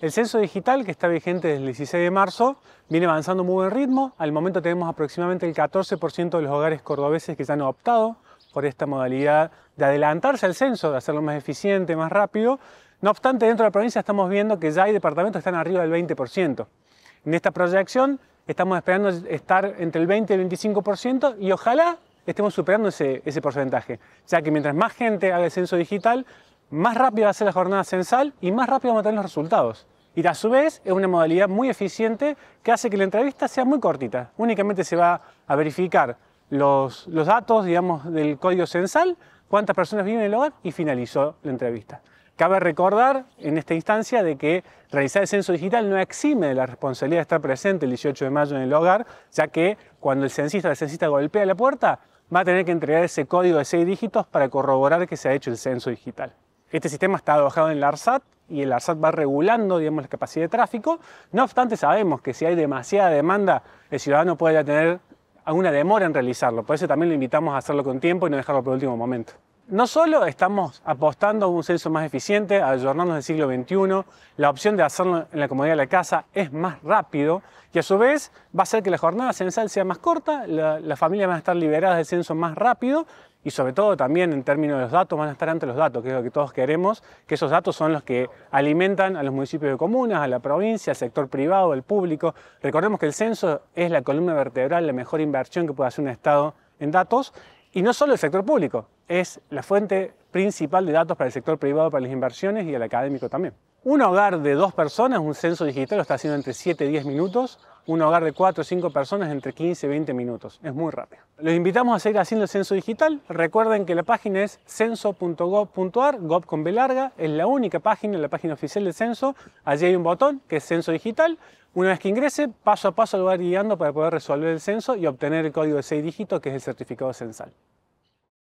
El censo digital, que está vigente desde el 16 de marzo, viene avanzando muy buen ritmo. Al momento tenemos aproximadamente el 14% de los hogares cordobeses que ya han optado por esta modalidad de adelantarse al censo, de hacerlo más eficiente, más rápido. No obstante, dentro de la provincia estamos viendo que ya hay departamentos que están arriba del 20%. En esta proyección estamos esperando estar entre el 20 y el 25% y ojalá estemos superando ese, ese porcentaje, ya que mientras más gente haga el censo digital, más rápido va a ser la jornada censal y más rápido vamos a tener los resultados. Y a su vez es una modalidad muy eficiente que hace que la entrevista sea muy cortita. Únicamente se va a verificar los, datos, digamos, del código censal, cuántas personas viven en el hogar y finalizó la entrevista. Cabe recordar en esta instancia de que realizar el censo digital no exime de la responsabilidad de estar presente el 18 de mayo en el hogar, ya que cuando el censista o censista golpea la puerta, va a tener que entregar ese código de seis dígitos para corroborar que se ha hecho el censo digital. Este sistema está alojado en la ARSAT, y el ARSAT va regulando digamos, la capacidad de tráfico. No obstante, sabemos que si hay demasiada demanda, el ciudadano puede tener alguna demora en realizarlo. Por eso también lo invitamos a hacerlo con tiempo y no dejarlo por último momento. No solo estamos apostando a un censo más eficiente, a jornadas del siglo XXI, la opción de hacerlo en la comodidad de la casa es más rápido y a su vez va a hacer que la jornada censal sea más corta, las la familias van a estar liberadas del censo más rápido y sobre todo también en términos de los datos van a estar ante los datos, que es lo que todos queremos, que esos datos son los que alimentan a los municipios de comunas, a la provincia, al sector privado, al público. Recordemos que el censo es la columna vertebral, la mejor inversión que puede hacer un Estado en datos y no solo el sector público, es la fuente principal de datos para el sector privado, para las inversiones y el académico también. Un hogar de dos personas, un censo digital lo está haciendo entre 7 y 10 minutos, un hogar de 4 o 5 personas entre 15 y 20 minutos, es muy rápido. Los invitamos a seguir haciendo el censo digital, recuerden que la página es censo.gov.ar, gov con B larga, es la única página, la página oficial del censo, allí hay un botón que es censo digital, una vez que ingrese, paso a paso lo va guiando para poder resolver el censo y obtener el código de 6 dígitos que es el certificado censal.